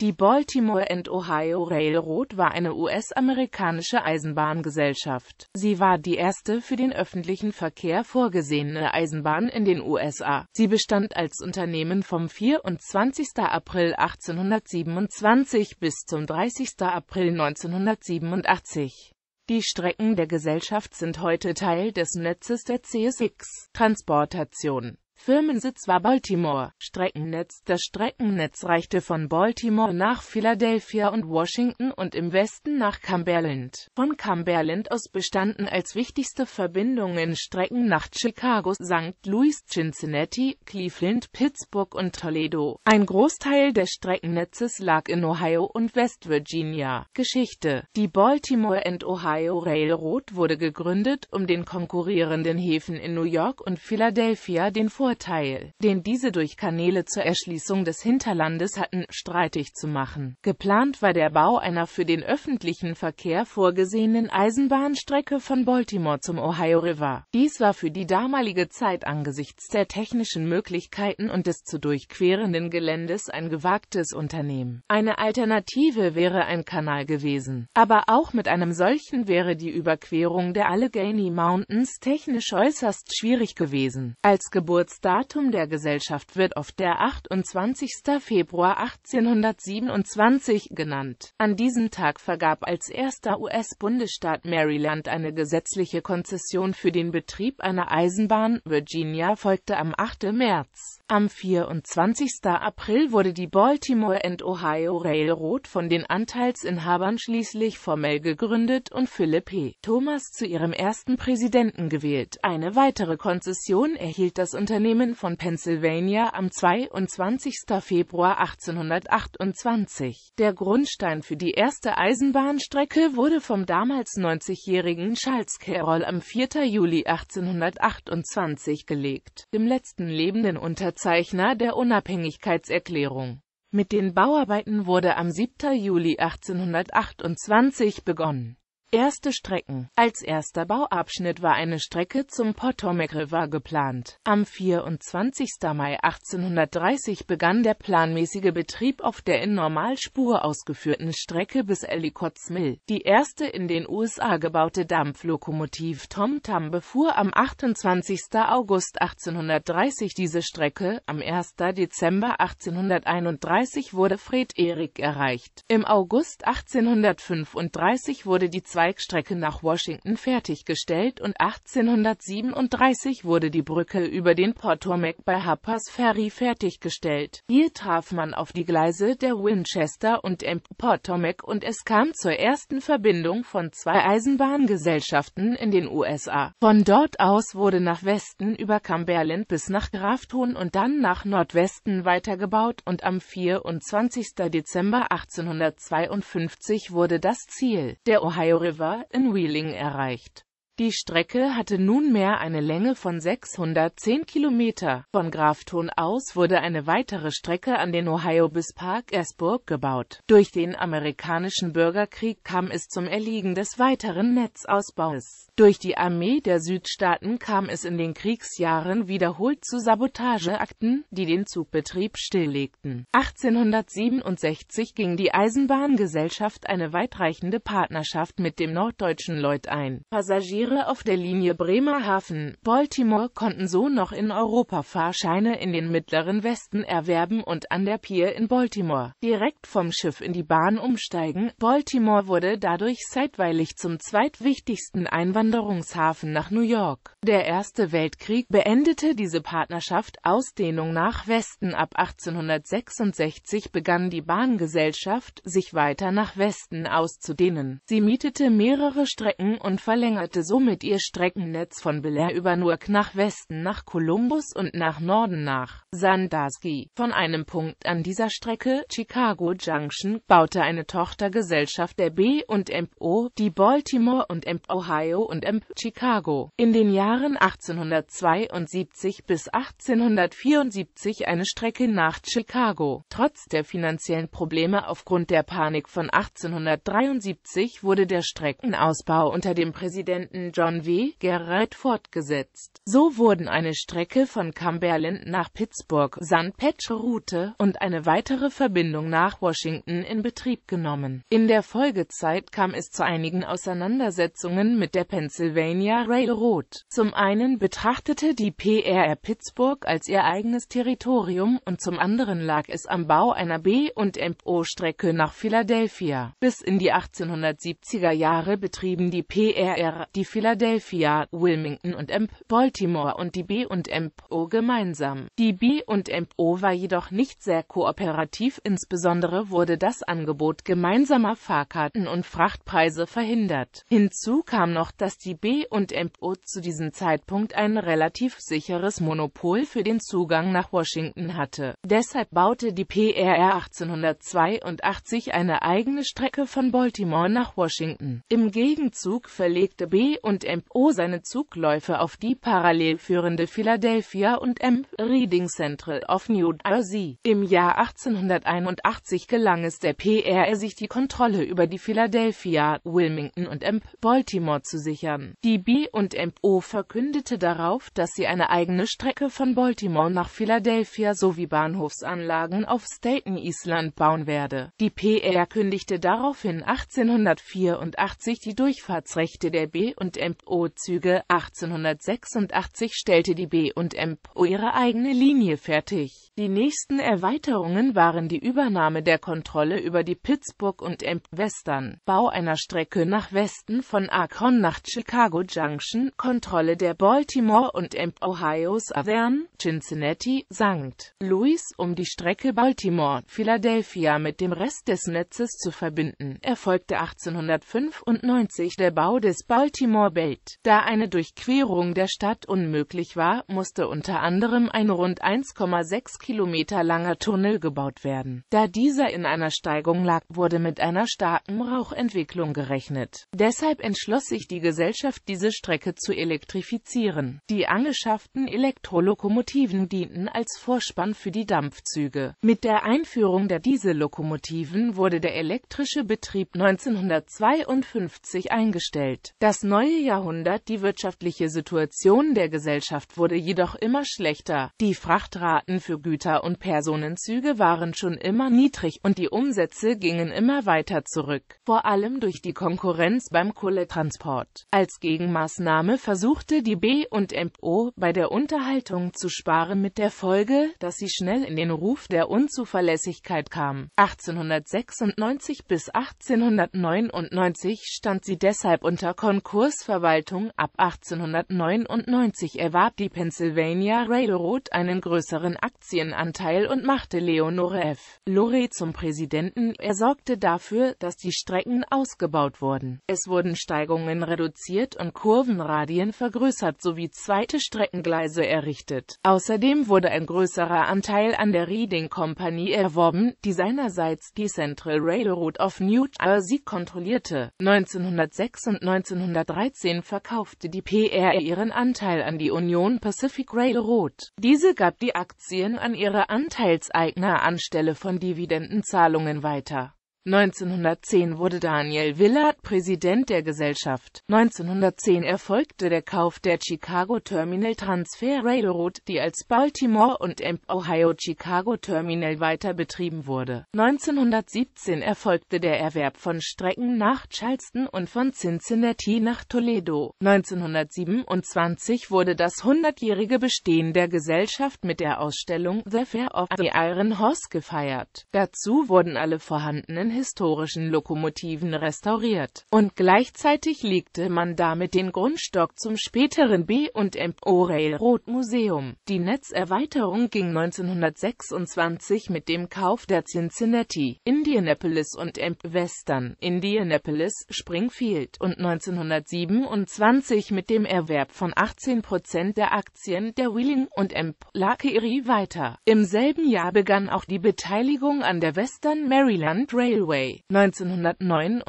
Die Baltimore and Ohio Railroad war eine US-amerikanische Eisenbahngesellschaft. Sie war die erste für den öffentlichen Verkehr vorgesehene Eisenbahn in den USA. Sie bestand als Unternehmen vom 24. April 1827 bis zum 30. April 1987. Die Strecken der Gesellschaft sind heute Teil des Netzes der CSX Transportation. Firmensitz war Baltimore. Streckennetz Das Streckennetz reichte von Baltimore nach Philadelphia und Washington und im Westen nach Cumberland. Von Cumberland aus bestanden als wichtigste Verbindungen Strecken nach Chicago, St. Louis, Cincinnati, Cleveland, Pittsburgh und Toledo. Ein Großteil des Streckennetzes lag in Ohio und West Virginia. Geschichte Die Baltimore and Ohio Railroad wurde gegründet, um den konkurrierenden Häfen in New York und Philadelphia den Vor Vorteil, den diese durch Kanäle zur Erschließung des Hinterlandes hatten, streitig zu machen. Geplant war der Bau einer für den öffentlichen Verkehr vorgesehenen Eisenbahnstrecke von Baltimore zum Ohio River. Dies war für die damalige Zeit angesichts der technischen Möglichkeiten und des zu durchquerenden Geländes ein gewagtes Unternehmen. Eine Alternative wäre ein Kanal gewesen. Aber auch mit einem solchen wäre die Überquerung der Allegheny Mountains technisch äußerst schwierig gewesen. Als Geburts das Datum der Gesellschaft wird oft der 28. Februar 1827 genannt. An diesem Tag vergab als erster US-Bundesstaat Maryland eine gesetzliche Konzession für den Betrieb einer Eisenbahn, Virginia folgte am 8. März. Am 24. April wurde die Baltimore and Ohio Railroad von den Anteilsinhabern schließlich formell gegründet und Philipp P. Thomas zu ihrem ersten Präsidenten gewählt. Eine weitere Konzession erhielt das Unternehmen von Pennsylvania am 22. Februar 1828. Der Grundstein für die erste Eisenbahnstrecke wurde vom damals 90-jährigen Charles Carroll am 4. Juli 1828 gelegt, dem letzten lebenden unter Unterzeichner der Unabhängigkeitserklärung. Mit den Bauarbeiten wurde am 7. Juli 1828 begonnen Erste Strecken. Als erster Bauabschnitt war eine Strecke zum Potomac River geplant. Am 24. Mai 1830 begann der planmäßige Betrieb auf der in Normalspur ausgeführten Strecke bis Ellicott's Mill. Die erste in den USA gebaute Dampflokomotiv Tom Tam befuhr am 28. August 1830 diese Strecke, am 1. Dezember 1831 wurde Fred Erik erreicht. Im August 1835 wurde die Zweigstrecke nach Washington fertiggestellt und 1837 wurde die Brücke über den Potomac bei Harpers Ferry fertiggestellt. Hier traf man auf die Gleise der Winchester und M. Potomac und es kam zur ersten Verbindung von zwei Eisenbahngesellschaften in den USA. Von dort aus wurde nach Westen über Cumberland bis nach Grafton und dann nach Nordwesten weitergebaut und am 24. Dezember 1852 wurde das Ziel der Ohio River in Wheeling erreicht die Strecke hatte nunmehr eine Länge von 610 Kilometer. Von Grafton aus wurde eine weitere Strecke an den Ohio bis Park Parkersburg gebaut. Durch den amerikanischen Bürgerkrieg kam es zum Erliegen des weiteren Netzausbaus. Durch die Armee der Südstaaten kam es in den Kriegsjahren wiederholt zu Sabotageakten, die den Zugbetrieb stilllegten. 1867 ging die Eisenbahngesellschaft eine weitreichende Partnerschaft mit dem norddeutschen Lloyd ein. Passagiere Passagiere auf der Linie Bremerhaven-Baltimore konnten so noch in Europa Fahrscheine in den Mittleren Westen erwerben und an der Pier in Baltimore direkt vom Schiff in die Bahn umsteigen. Baltimore wurde dadurch zeitweilig zum zweitwichtigsten Einwanderungshafen nach New York. Der Erste Weltkrieg beendete diese Partnerschaft. Ausdehnung nach Westen Ab 1866 begann die Bahngesellschaft, sich weiter nach Westen auszudehnen. Sie mietete mehrere Strecken und verlängerte so mit ihr Streckennetz von Belair über Newark nach Westen nach Columbus und nach Norden nach Sandusky. Von einem Punkt an dieser Strecke, Chicago Junction, baute eine Tochtergesellschaft der B&MO, die Baltimore und Ohio und Chicago, in den Jahren 1872 bis 1874 eine Strecke nach Chicago. Trotz der finanziellen Probleme aufgrund der Panik von 1873 wurde der Streckenausbau unter dem Präsidenten Präsidenten John W. Gerrard fortgesetzt. So wurden eine Strecke von Cumberland nach Pittsburgh, San Petro Route, und eine weitere Verbindung nach Washington in Betrieb genommen. In der Folgezeit kam es zu einigen Auseinandersetzungen mit der Pennsylvania Railroad. Zum einen betrachtete die PRR Pittsburgh als ihr eigenes Territorium und zum anderen lag es am Bau einer B- und MO-Strecke nach Philadelphia. Bis in die 1870er Jahre betrieben die PRR die Philadelphia, Wilmington und Emp, Baltimore und die B&MPO gemeinsam. Die B&MPO war jedoch nicht sehr kooperativ, insbesondere wurde das Angebot gemeinsamer Fahrkarten und Frachtpreise verhindert. Hinzu kam noch, dass die B&MPO zu diesem Zeitpunkt ein relativ sicheres Monopol für den Zugang nach Washington hatte. Deshalb baute die PRR 1882 eine eigene Strecke von Baltimore nach Washington. Im Gegenzug verlegte B und MO seine Zugläufe auf die parallel führende Philadelphia und M. Reading Central of New Jersey. Im Jahr 1881 gelang es der PR, sich die Kontrolle über die Philadelphia, Wilmington und M. Baltimore zu sichern. Die B und MO verkündete darauf, dass sie eine eigene Strecke von Baltimore nach Philadelphia sowie Bahnhofsanlagen auf Staten Island bauen werde. Die PR kündigte daraufhin 1884 die Durchfahrtsrechte der B und MO züge 1886 stellte die B&MO ihre eigene Linie fertig. Die nächsten Erweiterungen waren die Übernahme der Kontrolle über die Pittsburgh und M Western, Bau einer Strecke nach Westen von Akron nach Chicago Junction, Kontrolle der Baltimore und M Ohio Southern, Cincinnati, St. Louis, um die Strecke Baltimore-Philadelphia mit dem Rest des Netzes zu verbinden, erfolgte 1895 der Bau des Baltimore Moabit. Da eine Durchquerung der Stadt unmöglich war, musste unter anderem ein rund 1,6 Kilometer langer Tunnel gebaut werden. Da dieser in einer Steigung lag, wurde mit einer starken Rauchentwicklung gerechnet. Deshalb entschloss sich die Gesellschaft, diese Strecke zu elektrifizieren. Die angeschafften Elektrolokomotiven dienten als Vorspann für die Dampfzüge. Mit der Einführung der Diesellokomotiven wurde der elektrische Betrieb 1952 eingestellt. Das neue neue Jahrhundert die wirtschaftliche Situation der Gesellschaft wurde jedoch immer schlechter. Die Frachtraten für Güter und Personenzüge waren schon immer niedrig und die Umsätze gingen immer weiter zurück, vor allem durch die Konkurrenz beim Kohletransport. Als Gegenmaßnahme versuchte die B&MO bei der Unterhaltung zu sparen mit der Folge, dass sie schnell in den Ruf der Unzuverlässigkeit kam. 1896 bis 1899 stand sie deshalb unter Konkurs Schiffsverwaltung ab 1899 erwarb die Pennsylvania Railroad einen größeren Aktienanteil und machte Leonore F. Lorry zum Präsidenten. Er sorgte dafür, dass die Strecken ausgebaut wurden. Es wurden Steigungen reduziert und Kurvenradien vergrößert sowie zweite Streckengleise errichtet. Außerdem wurde ein größerer Anteil an der Reading Company erworben, die seinerseits die Central Railroad of New Jersey kontrollierte. 1906 und 1913 2013 verkaufte die PR ihren Anteil an die Union Pacific Railroad. Diese gab die Aktien an ihre Anteilseigner anstelle von Dividendenzahlungen weiter. 1910 wurde Daniel Willard Präsident der Gesellschaft. 1910 erfolgte der Kauf der Chicago Terminal Transfer Railroad, die als Baltimore und Amp Ohio Chicago Terminal weiter betrieben wurde. 1917 erfolgte der Erwerb von Strecken nach Charleston und von Cincinnati nach Toledo. 1927 wurde das 100-jährige Bestehen der Gesellschaft mit der Ausstellung The Fair of the Iron Horse gefeiert. Dazu wurden alle vorhandenen historischen Lokomotiven restauriert. Und gleichzeitig legte man damit den Grundstock zum späteren B- und M.O. Railroad Museum. Die Netzerweiterung ging 1926 mit dem Kauf der Cincinnati, Indianapolis und M. Western, Indianapolis, Springfield und 1927 mit dem Erwerb von 18 Prozent der Aktien der Wheeling und M. lakeri weiter. Im selben Jahr begann auch die Beteiligung an der Western Maryland Railroad. Railway. 1929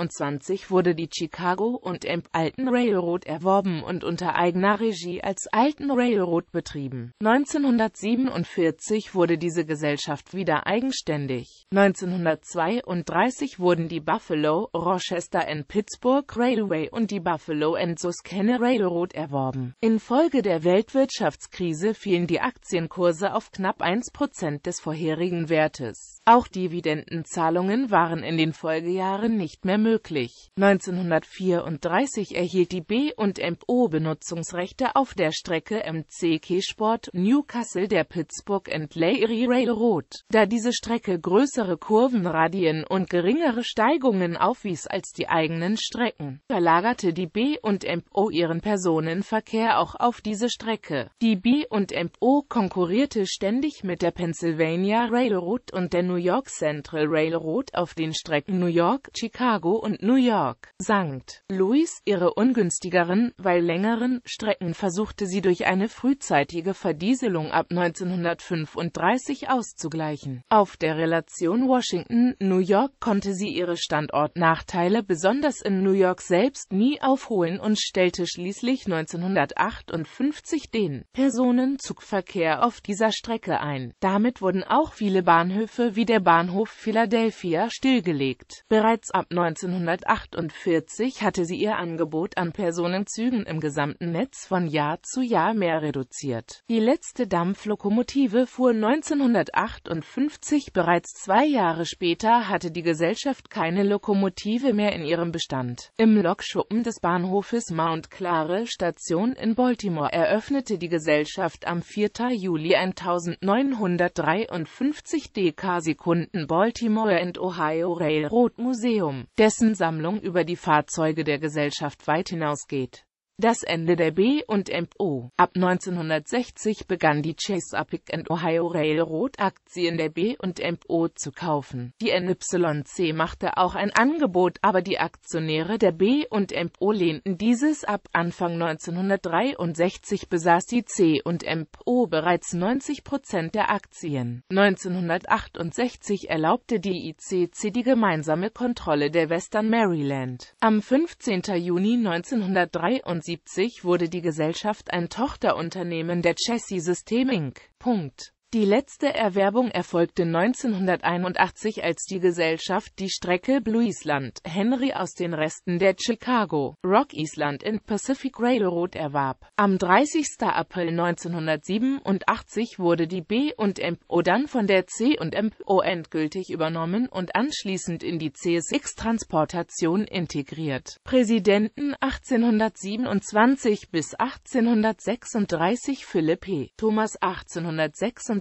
wurde die Chicago und Amp Alten Railroad erworben und unter eigener Regie als Alten Railroad betrieben. 1947 wurde diese Gesellschaft wieder eigenständig. 1932 wurden die Buffalo, Rochester and Pittsburgh Railway und die Buffalo and Susquehanna Railroad erworben. Infolge der Weltwirtschaftskrise fielen die Aktienkurse auf knapp 1% des vorherigen Wertes. Auch Dividendenzahlungen waren in den Folgejahren nicht mehr möglich. 1934 erhielt die B und MO Benutzungsrechte auf der Strecke MC Keysport Newcastle der Pittsburgh and Lehigh Railroad. Da diese Strecke größere Kurvenradien und geringere Steigungen aufwies als die eigenen Strecken, verlagerte die B und MO ihren Personenverkehr auch auf diese Strecke. Die B und MO konkurrierte ständig mit der Pennsylvania Railroad und der New York Central Railroad auf den Strecken New York, Chicago und New York, St. Louis. Ihre ungünstigeren, weil längeren, Strecken versuchte sie durch eine frühzeitige Verdieselung ab 1935 auszugleichen. Auf der Relation Washington-New York konnte sie ihre Standortnachteile besonders in New York selbst nie aufholen und stellte schließlich 1958 den Personenzugverkehr auf dieser Strecke ein. Damit wurden auch viele Bahnhöfe wie wie der Bahnhof Philadelphia stillgelegt. Bereits ab 1948 hatte sie ihr Angebot an Personenzügen im gesamten Netz von Jahr zu Jahr mehr reduziert. Die letzte Dampflokomotive fuhr 1958, bereits zwei Jahre später hatte die Gesellschaft keine Lokomotive mehr in ihrem Bestand. Im Lokschuppen des Bahnhofes Mount Clare Station in Baltimore eröffnete die Gesellschaft am 4. Juli 1953 DK Sekunden Baltimore and Ohio Railroad Museum, dessen Sammlung über die Fahrzeuge der Gesellschaft weit hinausgeht das Ende der B und MO. Ab 1960 begann die Chesapeake and Ohio Railroad Aktien der B und MO zu kaufen. Die NYC machte auch ein Angebot, aber die Aktionäre der B und MO lehnten dieses ab. Anfang 1963 besaß die C und MO bereits 90 Prozent der Aktien. 1968 erlaubte die ICC die gemeinsame Kontrolle der Western Maryland. Am 15. Juni 1973 1970 wurde die Gesellschaft ein Tochterunternehmen der Chessy System Inc. Die letzte Erwerbung erfolgte 1981, als die Gesellschaft die Strecke Blue Island Henry aus den Resten der Chicago, Rock Island in Pacific Railroad erwarb. Am 30. April 1987 wurde die B&MO dann von der C&MO endgültig übernommen und anschließend in die CSX Transportation integriert. Präsidenten 1827 bis 1836 Philipp P. Thomas 1836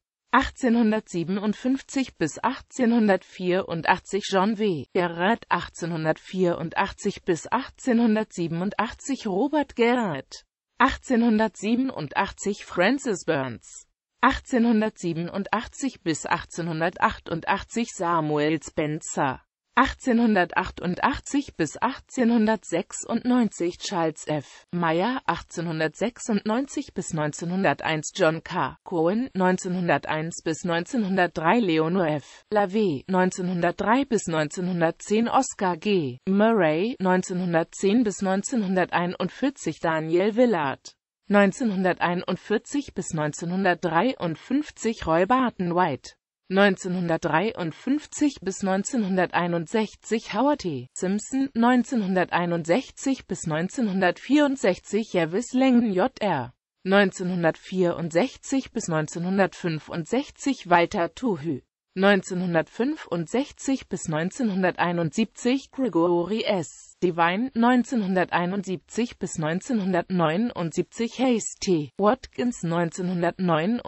1857 bis 1884 John W. Gerard 1884 bis 1887 Robert Gerard 1887 Francis Burns 1887 bis 1888 Samuel Spencer 1888 bis 1896 Charles F. Meyer, 1896 bis 1901 John K. Cohen, 1901 bis 1903 Leonor F. LaVey, 1903 bis 1910 Oscar G. Murray, 1910 bis 1941 Daniel Willard. 1941 bis 1953 Roy Barton White. 1953 bis 1961 Howard T. Simpson, 1961 bis 1964 Jervis Langdon Jr., 1964 bis 1965 Walter Tuhü, 1965 bis 1971 Gregory S. Divine, 1971 bis 1979 Hayes T. Watkins, 1979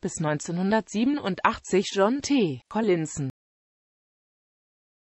bis 1987 John T. Collinson